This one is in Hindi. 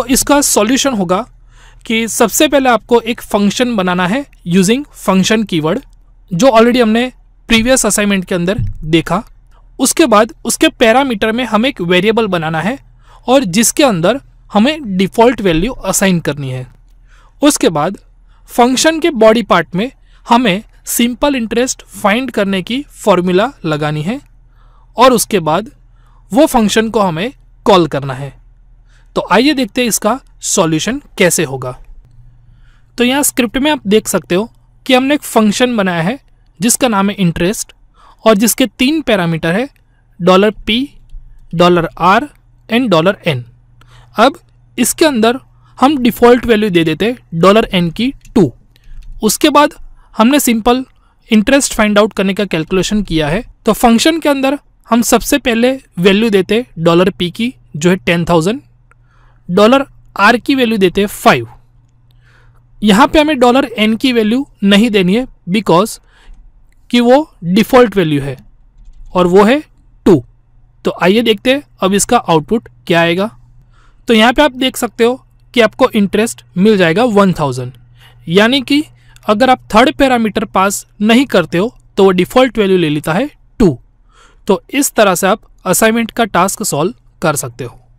तो इसका सॉल्यूशन होगा कि सबसे पहले आपको एक फंक्शन बनाना है यूजिंग फंक्शन कीवर्ड जो ऑलरेडी हमने प्रीवियस असाइनमेंट के अंदर देखा उसके बाद उसके पैरामीटर में हमें एक वेरिएबल बनाना है और जिसके अंदर हमें डिफ़ॉल्ट वैल्यू असाइन करनी है उसके बाद फंक्शन के बॉडी पार्ट में हमें सिंपल इंटरेस्ट फाइंड करने की फॉर्मूला लगानी है और उसके बाद वो फंक्शन को हमें कॉल करना है तो आइए देखते हैं इसका सॉल्यूशन कैसे होगा तो यहाँ स्क्रिप्ट में आप देख सकते हो कि हमने एक फंक्शन बनाया है जिसका नाम है इंटरेस्ट और जिसके तीन पैरामीटर है dollar P dollar R and dollar N अब इसके अंदर हम डिफ़ॉल्ट वैल्यू दे देते डॉलर एन की टू उसके बाद हमने सिंपल इंटरेस्ट फाइंड आउट करने का कैलकुलेशन किया है तो फंक्शन के अंदर हम सबसे पहले वैल्यू देते डॉलर पी की जो है टेन थाउजेंड डॉलर आर की वैल्यू देते हैं फाइव यहाँ पे हमें डॉलर एन की वैल्यू नहीं देनी है बिकॉज कि वो डिफ़ॉल्ट वैल्यू है और वो है टू तो आइए देखते हैं अब इसका आउटपुट क्या आएगा तो यहाँ पे आप देख सकते हो कि आपको इंटरेस्ट मिल जाएगा वन थाउजेंड यानी कि अगर आप थर्ड पैरामीटर पास नहीं करते हो तो वो डिफ़ॉल्ट वैल्यू ले लेता है टू तो इस तरह से आप असाइनमेंट का टास्क सॉल्व कर सकते हो